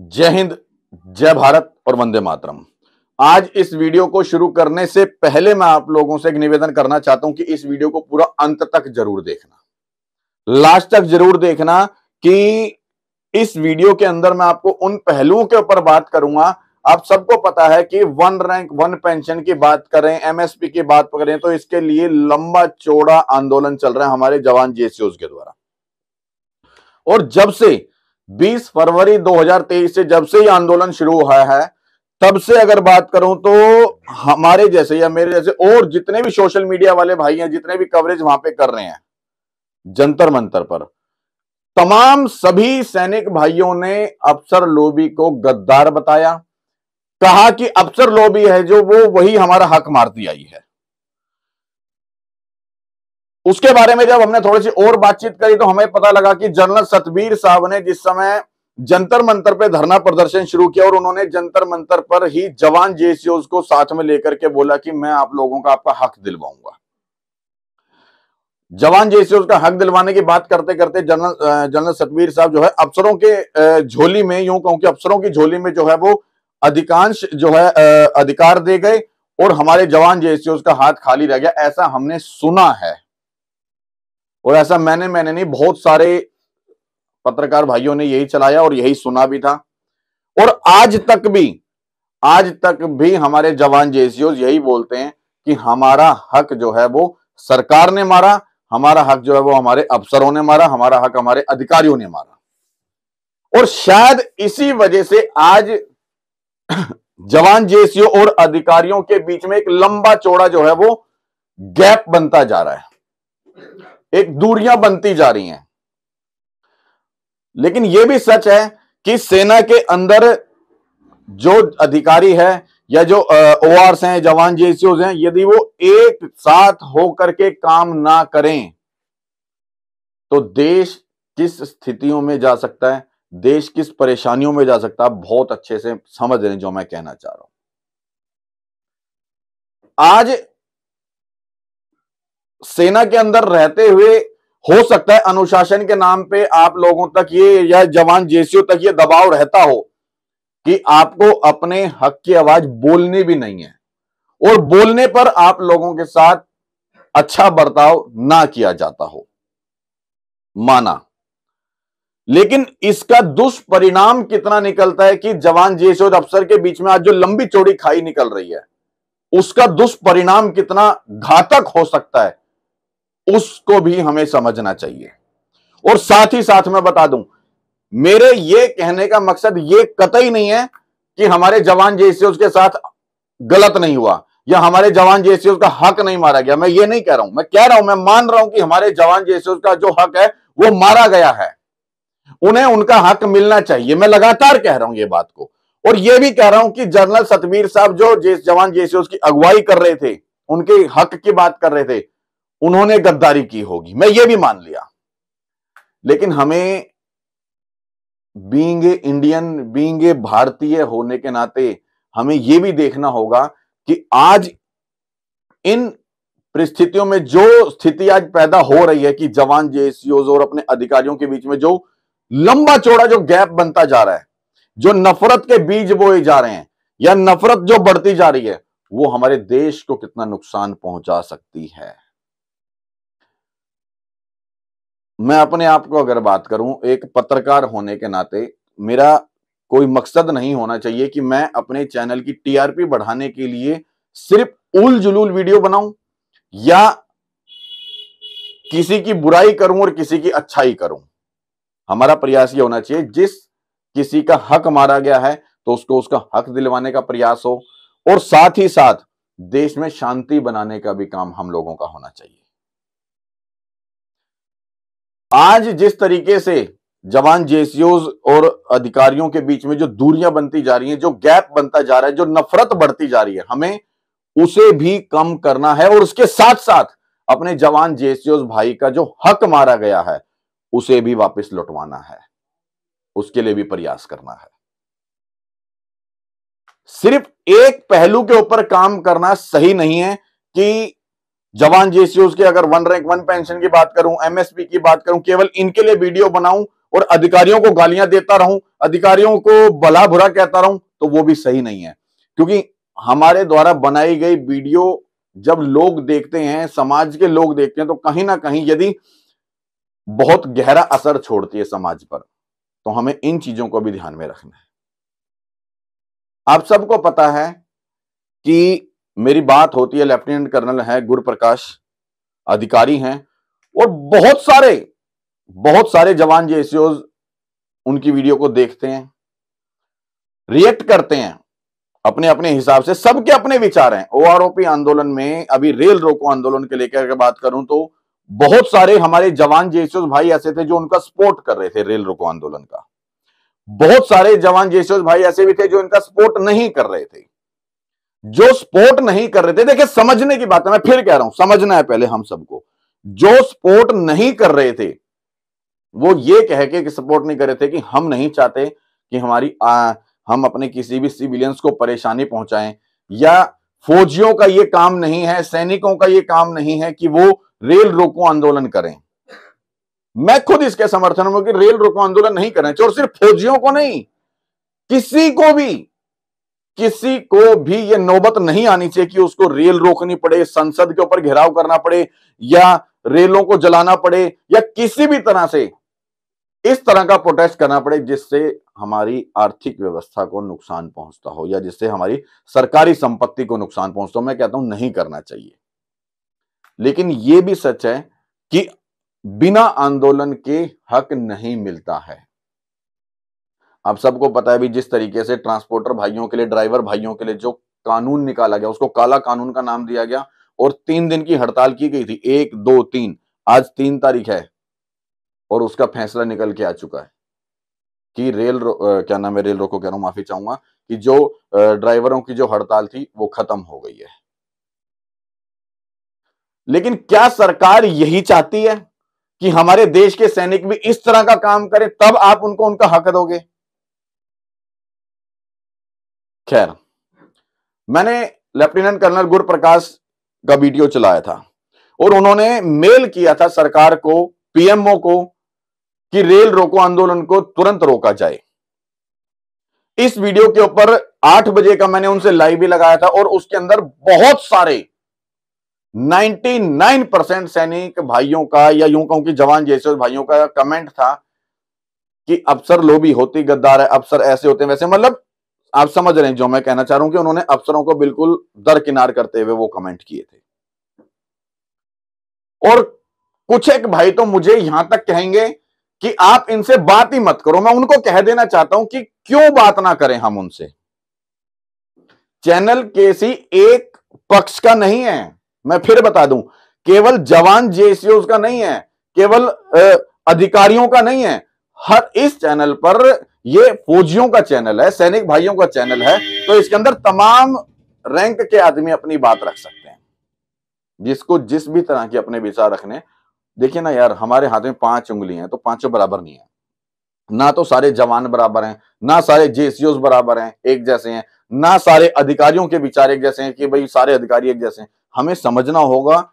जय हिंद जय भारत और वंदे मातरम आज इस वीडियो को शुरू करने से पहले मैं आप लोगों से एक निवेदन करना चाहता हूं कि इस वीडियो को पूरा अंत तक जरूर देखना लास्ट तक जरूर देखना कि इस वीडियो के अंदर मैं आपको उन पहलुओं के ऊपर बात करूंगा आप सबको पता है कि वन रैंक वन पेंशन की बात करें एमएसपी की बात करें तो इसके लिए लंबा चौड़ा आंदोलन चल रहा है हमारे जवान जेसीओ के द्वारा और जब से 20 फरवरी 2023 से जब से ये आंदोलन शुरू हुआ है तब से अगर बात करूं तो हमारे जैसे या मेरे जैसे और जितने भी सोशल मीडिया वाले भाई हैं जितने भी कवरेज वहां पे कर रहे हैं जंतर मंतर पर तमाम सभी सैनिक भाइयों ने अफसर लोबी को गद्दार बताया कहा कि अफसर लोबी है जो वो वही हमारा हक मारती आई है उसके बारे में जब हमने थोड़ी सी और बातचीत करी तो हमें पता लगा कि जनरल सतबीर साहब ने जिस समय जंतर मंतर पे धरना प्रदर्शन शुरू किया और उन्होंने जंतर मंतर पर ही जवान जेसीओ को साथ में लेकर के बोला कि मैं आप लोगों का आपका हक दिलवाऊंगा जवान जेसीओ का हक दिलवाने की बात करते करते जनरल जनरल सतबीर साहब जो है अफसरों के झोली में यूं कहूं कि अफसरों की झोली में जो है वो अधिकांश जो है अधिकार दे गए और हमारे जवान जेसीओ का हाथ खाली रह गया ऐसा हमने सुना है और ऐसा मैंने मैंने नहीं बहुत सारे पत्रकार भाइयों ने यही चलाया और यही सुना भी था और आज तक भी आज तक भी हमारे जवान जेसीओ यही बोलते हैं कि हमारा हक जो है वो सरकार ने मारा हमारा हक जो है वो हमारे अफसरों ने मारा हमारा हक हमारे अधिकारियों ने मारा और शायद इसी वजह से आज जवान जेसीओ और अधिकारियों के बीच में एक लंबा चौड़ा जो है वो गैप बनता जा रहा है एक दूरियां बनती जा रही हैं लेकिन यह भी सच है कि सेना के अंदर जो अधिकारी है या जो ओ आर्स हैं जवान जेसीओ हैं यदि वो एक साथ होकर के काम ना करें तो देश किस स्थितियों में जा सकता है देश किस परेशानियों में जा सकता है बहुत अच्छे से समझ रहे जो मैं कहना चाह रहा हूं आज सेना के अंदर रहते हुए हो सकता है अनुशासन के नाम पे आप लोगों तक ये या जवान जेसीओ तक ये दबाव रहता हो कि आपको अपने हक की आवाज बोलनी भी नहीं है और बोलने पर आप लोगों के साथ अच्छा बर्ताव ना किया जाता हो माना लेकिन इसका दुष्परिणाम कितना निकलता है कि जवान जेसीओ और अफसर के बीच में आज जो लंबी चौड़ी खाई निकल रही है उसका दुष्परिणाम कितना घातक हो सकता है उसको भी हमें समझना चाहिए और साथ ही साथ मैं बता दूं मेरे ये कहने का मकसद ये कतई नहीं है कि हमारे जवान जैसे उसके साथ गलत नहीं हुआ या हमारे जवान जैसे उसका हक नहीं मारा गया मैं ये नहीं कह रहा हूं मैं कह रहा हूं मैं मान रहा हूं कि हमारे जवान जैसे उसका जो हक है वो मारा गया है उन्हें उनका हक मिलना चाहिए मैं लगातार कह रहा हूं ये बात को और ये भी कह रहा हूं कि जनरल सतवीर साहब जो जवान जैसे उसकी अगुवाई कर रहे थे उनके हक की बात कर रहे थे उन्होंने गद्दारी की होगी मैं ये भी मान लिया लेकिन हमें being a Indian being a भारतीय होने के नाते हमें यह भी देखना होगा कि आज इन परिस्थितियों में जो स्थिति आज पैदा हो रही है कि जवान जे और अपने अधिकारियों के बीच में जो लंबा चौड़ा जो गैप बनता जा रहा है जो नफरत के बीज बोए जा रहे हैं या नफरत जो बढ़ती जा रही है वो हमारे देश को कितना नुकसान पहुंचा सकती है मैं अपने आप को अगर बात करूं एक पत्रकार होने के नाते मेरा कोई मकसद नहीं होना चाहिए कि मैं अपने चैनल की टीआरपी बढ़ाने के लिए सिर्फ उल जुलूल वीडियो बनाऊं या किसी की बुराई करूं और किसी की अच्छाई करूं हमारा प्रयास ये होना चाहिए जिस किसी का हक मारा गया है तो उसको उसका हक दिलवाने का प्रयास हो और साथ ही साथ देश में शांति बनाने का भी काम हम लोगों का होना चाहिए आज जिस तरीके से जवान जेसीओ और अधिकारियों के बीच में जो दूरियां बनती जा रही हैं जो गैप बनता जा रहा है जो नफरत बढ़ती जा रही है हमें उसे भी कम करना है और उसके साथ साथ अपने जवान जेसीओ भाई का जो हक मारा गया है उसे भी वापस लौटवाना है उसके लिए भी प्रयास करना है सिर्फ एक पहलू के ऊपर काम करना सही नहीं है कि जवान जेसीओ के अगर वन रैंक वन पेंशन की बात करूं एमएसपी की बात करूं केवल इनके लिए वीडियो बनाऊं और अधिकारियों को गालियां देता रहूं अधिकारियों को भला बुरा कहता रहूं तो वो भी सही नहीं है क्योंकि हमारे द्वारा बनाई गई वीडियो जब लोग देखते हैं समाज के लोग देखते हैं तो कहीं ना कहीं यदि बहुत गहरा असर छोड़ती है समाज पर तो हमें इन चीजों को भी ध्यान में रखना है आप सबको पता है कि मेरी बात होती है लेफ्टिनेंट कर्नल है गुरप्रकाश अधिकारी हैं और बहुत सारे बहुत सारे जवान जे उनकी वीडियो को देखते हैं रिएक्ट करते हैं अपने अपने हिसाब से सबके अपने विचार हैं ओआरओपी आंदोलन में अभी रेल रोको आंदोलन के लेकर अगर बात करूं तो बहुत सारे हमारे जवान जे भाई ऐसे थे जो उनका सपोर्ट कर रहे थे रेल रोको आंदोलन का बहुत सारे जवान जे भाई ऐसे भी थे जो इनका सपोर्ट नहीं कर रहे थे जो सपोर्ट नहीं कर रहे थे देखिए समझने की बात है मैं फिर कह रहा हूं समझना है पहले हम सबको जो सपोर्ट नहीं कर रहे थे वो ये कह के कि सपोर्ट नहीं कर रहे थे कि हम नहीं चाहते कि हमारी आ, हम अपने किसी भी सिविलियंस को परेशानी पहुंचाएं या फौजियों का ये काम नहीं है सैनिकों का ये काम नहीं है कि वो रेल रोको आंदोलन करें मैं खुद इसके समर्थन में कि रेल रोको आंदोलन नहीं करें चाहिए और सिर्फ फौजियों को नहीं किसी को भी किसी को भी ये नौबत नहीं आनी चाहिए कि उसको रेल रोकनी पड़े संसद के ऊपर घेराव करना पड़े या रेलों को जलाना पड़े या किसी भी तरह से इस तरह का प्रोटेस्ट करना पड़े जिससे हमारी आर्थिक व्यवस्था को नुकसान पहुंचता हो या जिससे हमारी सरकारी संपत्ति को नुकसान पहुंचता हो मैं कहता हूं नहीं करना चाहिए लेकिन यह भी सच है कि बिना आंदोलन के हक नहीं मिलता है आप सबको पता है भी जिस तरीके से ट्रांसपोर्टर भाइयों के लिए ड्राइवर भाइयों के लिए जो कानून निकाला गया उसको काला कानून का नाम दिया गया और तीन दिन की हड़ताल की गई थी एक दो तीन आज तीन तारीख है और उसका फैसला निकल के आ चुका है कि रेल क्या नाम है रेल रोको कह रहा हूं माफी चाहूंगा कि जो ड्राइवरों की जो हड़ताल थी वो खत्म हो गई है लेकिन क्या सरकार यही चाहती है कि हमारे देश के सैनिक भी इस तरह का काम करें तब आप उनको उनका हक दोगे खैर मैंने लेफ्टिनेंट कर्नल गुरप्रकाश का वीडियो चलाया था और उन्होंने मेल किया था सरकार को पीएमओ को कि रेल रोको आंदोलन को तुरंत रोका जाए इस वीडियो के ऊपर आठ बजे का मैंने उनसे लाइव भी लगाया था और उसके अंदर बहुत सारे 99 परसेंट सैनिक भाइयों का या यूं कहूं कि जवान जैसे भाइयों का कमेंट था कि अफसर लोभी होती गद्दार है अफसर ऐसे होते हैं वैसे मतलब आप समझ रहे हैं जो मैं कहना चाह रहा हूं कि उन्होंने अफसरों को बिल्कुल दरकिनार करते हुए वो कमेंट किए थे और कुछ एक भाई तो मुझे यहां तक कहेंगे कि आप इनसे बात ही मत करो मैं उनको कह देना चाहता हूं कि क्यों बात ना करें हम उनसे चैनल केसी एक पक्ष का नहीं है मैं फिर बता दूं केवल जवान जेसीओ का नहीं है केवल अधिकारियों का नहीं है हर इस चैनल पर ये फौजियों का चैनल है सैनिक भाइयों का चैनल है तो इसके अंदर तमाम रैंक के आदमी अपनी बात रख सकते हैं जिसको जिस भी तरह के अपने विचार रखने देखिए ना यार हमारे हाथ में पांच उंगली हैं तो पांचों बराबर नहीं है ना तो सारे जवान बराबर हैं ना सारे जेसीओ बराबर हैं एक जैसे हैं ना सारे अधिकारियों के विचार एक जैसे हैं कि भाई सारे अधिकारी एक जैसे हैं हमें समझना होगा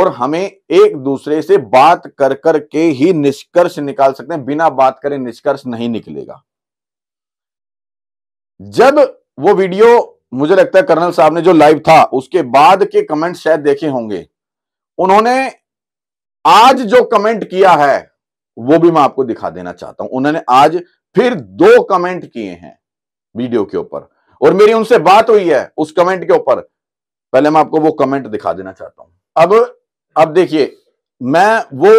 और हमें एक दूसरे से बात कर कर के ही निष्कर्ष निकाल सकते हैं बिना बात करें निष्कर्ष नहीं निकलेगा जब वो वीडियो मुझे लगता है कर्नल साहब ने जो लाइव था उसके बाद के कमेंट शायद देखे होंगे उन्होंने आज जो कमेंट किया है वो भी मैं आपको दिखा देना चाहता हूं उन्होंने आज फिर दो कमेंट किए हैं वीडियो के ऊपर और मेरी उनसे बात हुई है उस कमेंट के ऊपर पहले मैं आपको वो कमेंट दिखा देना चाहता हूं अब अब देखिए मैं वो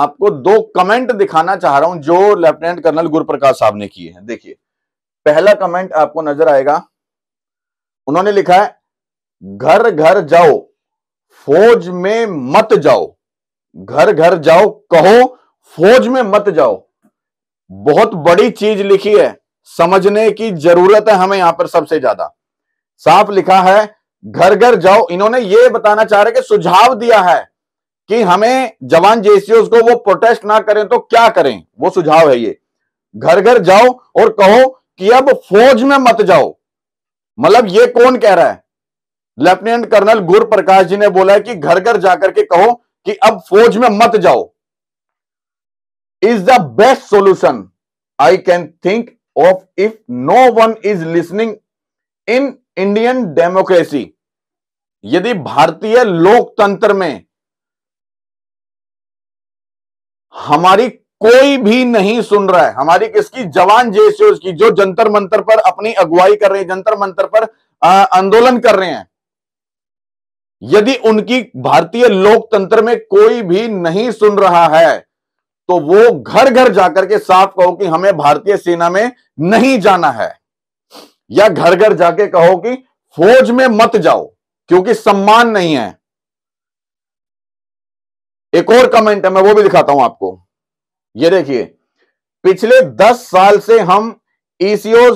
आपको दो कमेंट दिखाना चाह रहा हूं जो लेफ्टिनेंट कर्नल गुरुप्रकाश साहब ने किए हैं देखिए पहला कमेंट आपको नजर आएगा उन्होंने लिखा है घर घर जाओ फौज में मत जाओ घर घर जाओ कहो फौज में मत जाओ बहुत बड़ी चीज लिखी है समझने की जरूरत है हमें यहां पर सबसे ज्यादा साफ लिखा है घर घर जाओ इन्होंने ये बताना चाह रहे कि सुझाव दिया है कि हमें जवान जेसीओ को वो प्रोटेस्ट ना करें तो क्या करें वो सुझाव है ये घर घर जाओ और कहो कि अब फौज में मत जाओ मतलब ये कौन कह रहा है लेफ्टिनेंट कर्नल गुर प्रकाश जी ने बोला है कि घर घर जाकर के कहो कि अब फौज में मत जाओ is the best solution I can think of if no one is listening in Indian democracy यदि भारतीय लोकतंत्र में हमारी कोई भी नहीं सुन रहा है हमारी किसकी जवान जेसीओ की जो जंतर मंतर पर अपनी अगुवाई कर रहे हैं जंतर मंतर पर आंदोलन कर रहे हैं यदि उनकी भारतीय लोकतंत्र में कोई भी नहीं सुन रहा है तो वो घर घर जाकर के साफ कहो कि हमें भारतीय सेना में नहीं जाना है या घर घर जाके कहो कि फौज में मत जाओ क्योंकि सम्मान नहीं है एक और कमेंट है मैं वो भी दिखाता हूं आपको ये देखिए पिछले दस साल से हम ECO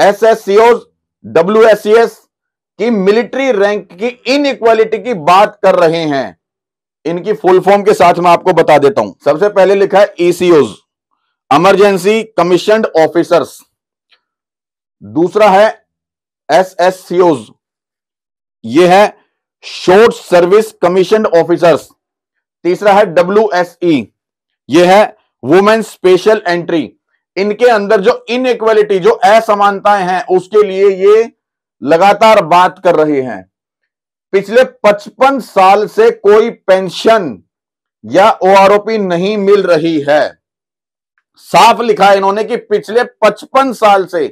S S COs W S C S की मिलिट्री रैंक की इनइक्वालिटी की बात कर रहे हैं इनकी फुल फॉर्म के साथ मैं आपको बता देता हूं सबसे पहले लिखा है ईसीओज एमरजेंसी कमीशनड ऑफिसर्स दूसरा है एस एस सीओज ये है शॉर्ट सर्विस कमीशनड ऑफिसर्स तीसरा है डब्ल्यू एस ई ये है वुमेन स्पेशल एंट्री इनके अंदर जो इनइक्वलिटी जो असमानताएं हैं उसके लिए ये लगातार बात कर रहे हैं पिछले 55 साल से कोई पेंशन या ओआरओपी नहीं मिल रही है साफ लिखा है इन्होंने कि पिछले 55 साल से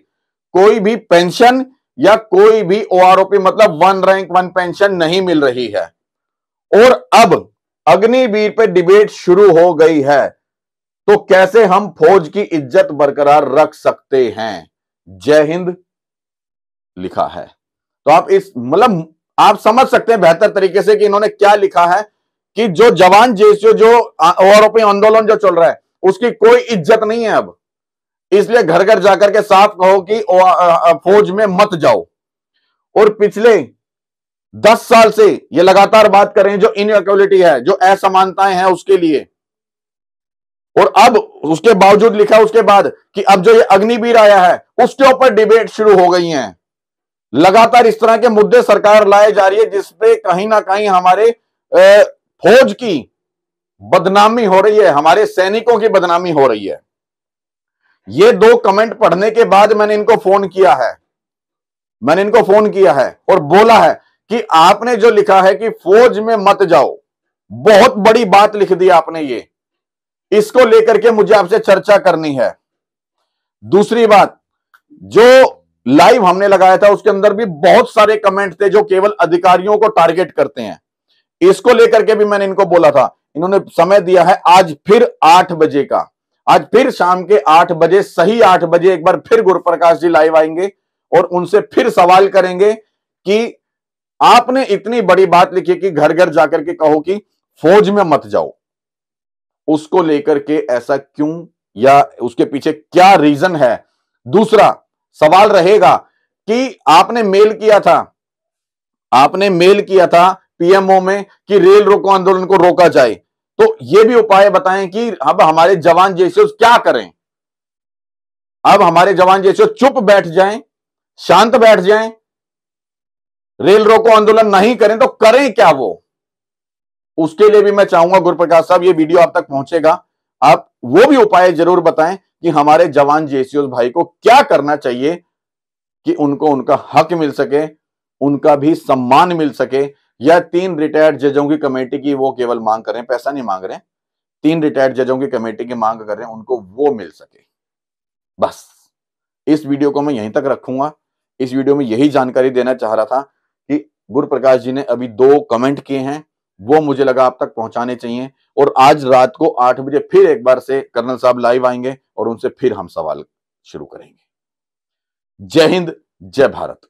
कोई भी पेंशन या कोई भी ओआरओपी मतलब वन रैंक वन पेंशन नहीं मिल रही है और अब अग्निवीर पे डिबेट शुरू हो गई है तो कैसे हम फौज की इज्जत बरकरार रख सकते हैं जय हिंद लिखा है तो आप इस मतलब आप समझ सकते हैं बेहतर तरीके से कि इन्होंने क्या लिखा है कि जो जवान जैसे जो आरोपी आंदोलन जो चल रहा है उसकी कोई इज्जत नहीं है अब इसलिए घर घर जाकर के साफ कहो कि फौज में मत जाओ और पिछले दस साल से ये लगातार बात करें जो इनक्वलिटी है जो असमानताएं हैं उसके लिए और अब उसके बावजूद लिखा उसके बाद कि अब जो ये अग्निवीर आया है उसके ऊपर डिबेट शुरू हो गई है लगातार इस तरह के मुद्दे सरकार लाए जा रही है जिसपे कहीं ना कहीं हमारे फौज की बदनामी हो रही है हमारे सैनिकों की बदनामी हो रही है ये दो कमेंट पढ़ने के बाद मैंने इनको फोन किया है मैंने इनको फोन किया है और बोला है कि आपने जो लिखा है कि फौज में मत जाओ बहुत बड़ी बात लिख दी आपने ये इसको लेकर के मुझे आपसे चर्चा करनी है दूसरी बात जो लाइव हमने लगाया था उसके अंदर भी बहुत सारे कमेंट थे जो केवल अधिकारियों को टारगेट करते हैं इसको लेकर के भी मैंने इनको बोला था इन्होंने समय दिया है आज फिर आठ बजे का आज फिर शाम के आठ बजे सही आठ बजे एक बार फिर गुरुप्रकाश जी लाइव आएंगे और उनसे फिर सवाल करेंगे कि आपने इतनी बड़ी बात लिखी कि घर घर जाकर के कहो कि फौज में मत जाओ उसको लेकर के ऐसा क्यों या उसके पीछे क्या रीजन है दूसरा सवाल रहेगा कि आपने मेल किया था आपने मेल किया था पीएमओ में कि रेल रोको आंदोलन को रोका जाए तो यह भी उपाय बताएं कि अब हमारे जवान जैसे क्या करें अब हमारे जवान जैसे चुप बैठ जाएं शांत बैठ जाएं रेल रोको आंदोलन नहीं करें तो करें क्या वो उसके लिए भी मैं चाहूंगा गुरुप्रकाश साहब ये वीडियो आप तक पहुंचेगा आप वो भी उपाय जरूर बताएं कि हमारे जवान जेसीओ भाई को क्या करना चाहिए कि उनको उनका हक मिल सके उनका भी सम्मान मिल सके या तीन रिटायर्ड जजों की कमेटी की वो केवल मांग कर रहे हैं पैसा नहीं मांग रहे तीन रिटायर्ड जजों की कमेटी की मांग कर रहे हैं उनको वो मिल सके बस इस वीडियो को मैं यहीं तक रखूंगा इस वीडियो में यही जानकारी देना चाह रहा था गुरु प्रकाश जी ने अभी दो कमेंट किए हैं वो मुझे लगा आप तक पहुंचाने चाहिए और आज रात को आठ बजे फिर एक बार से कर्नल साहब लाइव आएंगे और उनसे फिर हम सवाल शुरू करेंगे जय हिंद जय भारत